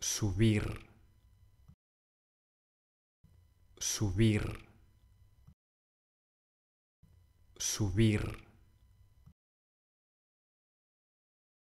subir, subir, subir.